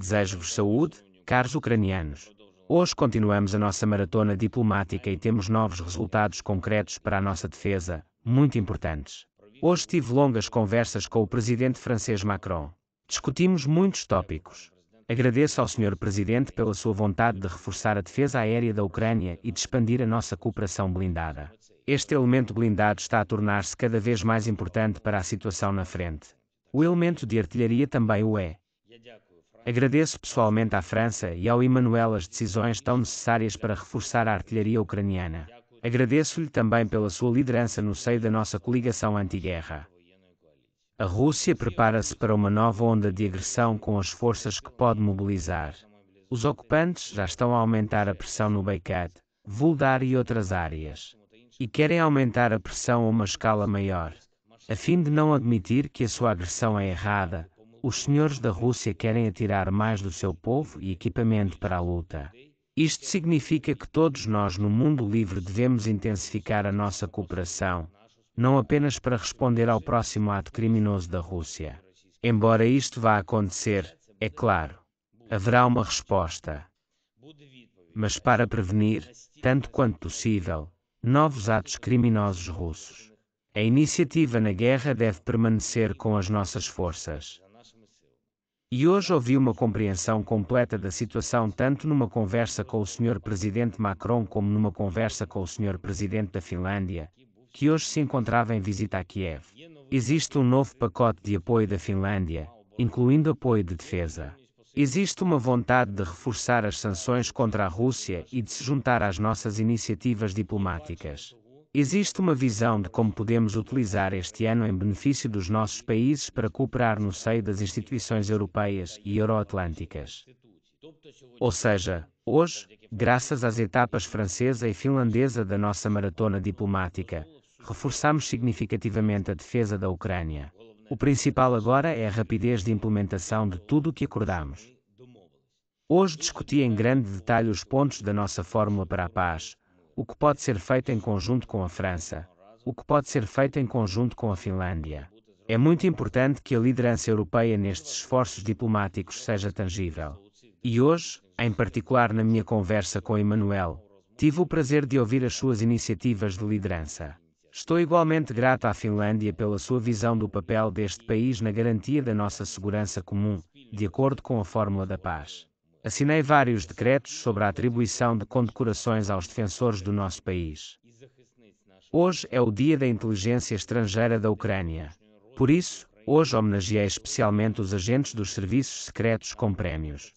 Desejo-vos saúde, caros ucranianos. Hoje continuamos a nossa maratona diplomática e temos novos resultados concretos para a nossa defesa, muito importantes. Hoje tive longas conversas com o presidente francês Macron. Discutimos muitos tópicos. Agradeço ao senhor Presidente pela sua vontade de reforçar a defesa aérea da Ucrânia e de expandir a nossa cooperação blindada. Este elemento blindado está a tornar-se cada vez mais importante para a situação na frente. O elemento de artilharia também o é. Agradeço pessoalmente à França e ao Emmanuel as decisões tão necessárias para reforçar a artilharia ucraniana. Agradeço-lhe também pela sua liderança no seio da nossa coligação anti-guerra. A Rússia prepara-se para uma nova onda de agressão com as forças que pode mobilizar. Os ocupantes já estão a aumentar a pressão no Beikat, Vuldar e outras áreas. E querem aumentar a pressão a uma escala maior, a fim de não admitir que a sua agressão é errada, os senhores da Rússia querem atirar mais do seu povo e equipamento para a luta. Isto significa que todos nós no mundo livre devemos intensificar a nossa cooperação, não apenas para responder ao próximo ato criminoso da Rússia. Embora isto vá acontecer, é claro, haverá uma resposta. Mas para prevenir, tanto quanto possível, novos atos criminosos russos. A iniciativa na guerra deve permanecer com as nossas forças. E hoje ouvi uma compreensão completa da situação tanto numa conversa com o Sr. Presidente Macron como numa conversa com o Sr. Presidente da Finlândia, que hoje se encontrava em visita a Kiev. Existe um novo pacote de apoio da Finlândia, incluindo apoio de defesa. Existe uma vontade de reforçar as sanções contra a Rússia e de se juntar às nossas iniciativas diplomáticas. Existe uma visão de como podemos utilizar este ano em benefício dos nossos países para cooperar no seio das instituições europeias e euroatlânticas. Ou seja, hoje, graças às etapas francesa e finlandesa da nossa maratona diplomática, reforçamos significativamente a defesa da Ucrânia. O principal agora é a rapidez de implementação de tudo o que acordamos. Hoje discuti em grande detalhe os pontos da nossa fórmula para a paz, o que pode ser feito em conjunto com a França, o que pode ser feito em conjunto com a Finlândia. É muito importante que a liderança europeia nestes esforços diplomáticos seja tangível. E hoje, em particular na minha conversa com Emmanuel, tive o prazer de ouvir as suas iniciativas de liderança. Estou igualmente grato à Finlândia pela sua visão do papel deste país na garantia da nossa segurança comum, de acordo com a fórmula da paz. Assinei vários decretos sobre a atribuição de condecorações aos defensores do nosso país. Hoje é o dia da inteligência estrangeira da Ucrânia. Por isso, hoje homenageei especialmente os agentes dos serviços secretos com prémios.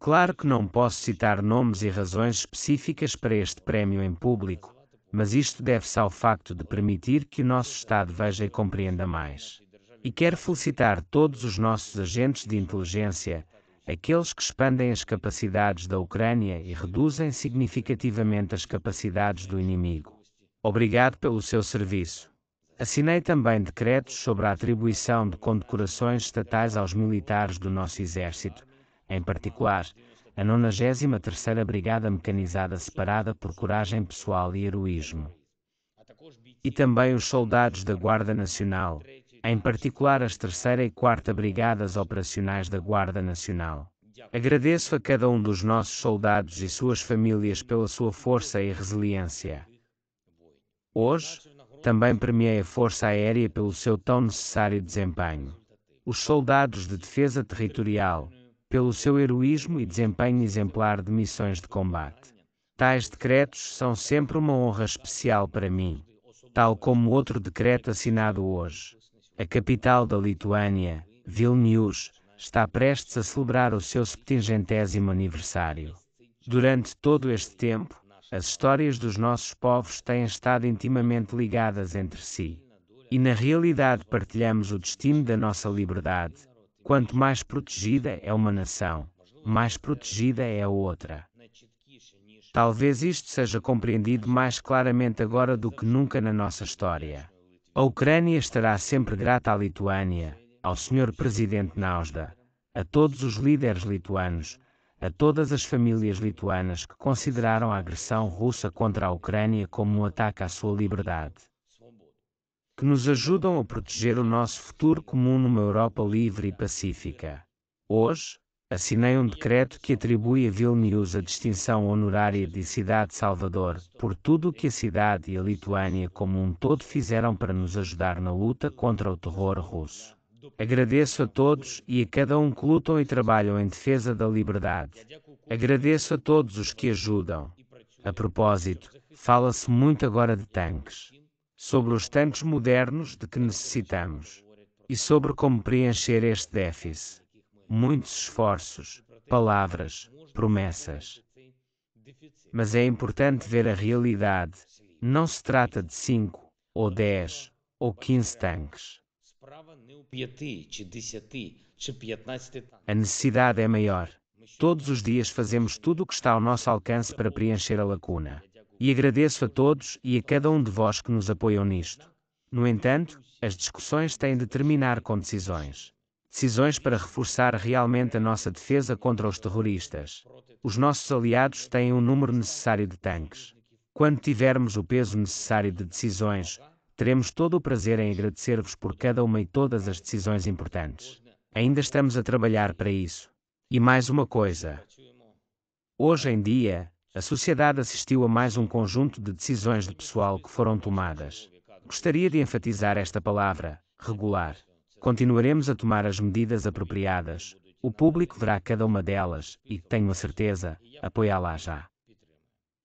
Claro que não posso citar nomes e razões específicas para este prémio em público, mas isto deve-se ao facto de permitir que o nosso Estado veja e compreenda mais. E quero felicitar todos os nossos agentes de inteligência, aqueles que expandem as capacidades da Ucrânia e reduzem significativamente as capacidades do inimigo. Obrigado pelo seu serviço. Assinei também decretos sobre a atribuição de condecorações estatais aos militares do nosso Exército, em particular, a 93ª Brigada Mecanizada separada por coragem pessoal e heroísmo. E também os soldados da Guarda Nacional, em particular as 3 e 4 Brigadas Operacionais da Guarda Nacional. Agradeço a cada um dos nossos soldados e suas famílias pela sua força e resiliência. Hoje, também premiei a Força Aérea pelo seu tão necessário desempenho. Os soldados de defesa territorial, pelo seu heroísmo e desempenho exemplar de missões de combate. Tais decretos são sempre uma honra especial para mim, tal como outro decreto assinado hoje, a capital da Lituânia, Vilnius, está prestes a celebrar o seu 70 aniversário. Durante todo este tempo, as histórias dos nossos povos têm estado intimamente ligadas entre si. E na realidade partilhamos o destino da nossa liberdade. Quanto mais protegida é uma nação, mais protegida é a outra. Talvez isto seja compreendido mais claramente agora do que nunca na nossa história. A Ucrânia estará sempre grata à Lituânia, ao Sr. Presidente Nausda, a todos os líderes lituanos, a todas as famílias lituanas que consideraram a agressão russa contra a Ucrânia como um ataque à sua liberdade. Que nos ajudam a proteger o nosso futuro comum numa Europa livre e pacífica. Hoje, assinei um decreto que atribui a Vilnius a distinção honorária de Cidade Salvador, por tudo o que a cidade e a Lituânia como um todo fizeram para nos ajudar na luta contra o terror russo. Agradeço a todos e a cada um que lutam e trabalham em defesa da liberdade. Agradeço a todos os que ajudam. A propósito, fala-se muito agora de tanques. Sobre os tanques modernos de que necessitamos. E sobre como preencher este déficit muitos esforços, palavras, promessas. Mas é importante ver a realidade. Não se trata de 5, ou 10, ou 15 tanques. A necessidade é maior. Todos os dias fazemos tudo o que está ao nosso alcance para preencher a lacuna. E agradeço a todos e a cada um de vós que nos apoiam nisto. No entanto, as discussões têm de terminar com decisões decisões para reforçar realmente a nossa defesa contra os terroristas. Os nossos aliados têm o um número necessário de tanques. Quando tivermos o peso necessário de decisões, teremos todo o prazer em agradecer-vos por cada uma e todas as decisões importantes. Ainda estamos a trabalhar para isso. E mais uma coisa. Hoje em dia, a sociedade assistiu a mais um conjunto de decisões de pessoal que foram tomadas. Gostaria de enfatizar esta palavra, regular. Continuaremos a tomar as medidas apropriadas. O público verá cada uma delas e, tenho a certeza, apoiá-la já.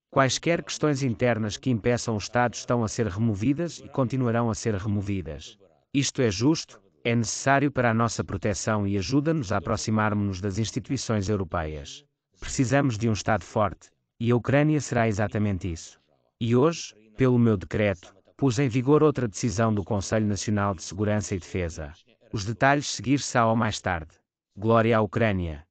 Quaisquer questões internas que impeçam o Estado estão a ser removidas e continuarão a ser removidas. Isto é justo, é necessário para a nossa proteção e ajuda-nos a aproximarmos-nos das instituições europeias. Precisamos de um Estado forte, e a Ucrânia será exatamente isso. E hoje, pelo meu decreto, pus em vigor outra decisão do Conselho Nacional de Segurança e Defesa. Os detalhes seguir-se-ão mais tarde. Glória à Ucrânia!